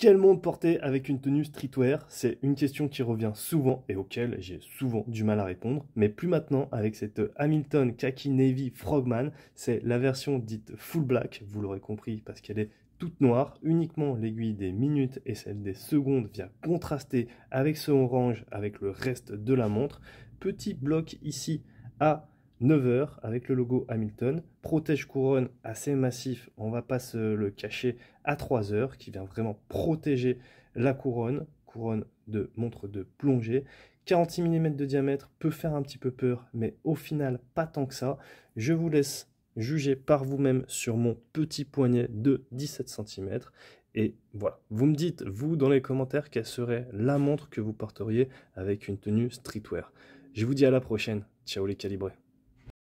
Quel monde porter avec une tenue streetwear C'est une question qui revient souvent et auquel j'ai souvent du mal à répondre, mais plus maintenant avec cette Hamilton Khaki Navy Frogman, c'est la version dite full black, vous l'aurez compris parce qu'elle est toute noire, uniquement l'aiguille des minutes et celle des secondes vient contraster avec ce orange avec le reste de la montre. Petit bloc ici à 9h avec le logo Hamilton. Protège couronne assez massif, on va pas se le cacher, à 3h qui vient vraiment protéger la couronne, couronne de montre de plongée. 46 mm de diamètre peut faire un petit peu peur, mais au final pas tant que ça. Je vous laisse juger par vous-même sur mon petit poignet de 17 cm. Et voilà, vous me dites, vous, dans les commentaires, quelle serait la montre que vous porteriez avec une tenue streetwear. Je vous dis à la prochaine. Ciao les calibrés.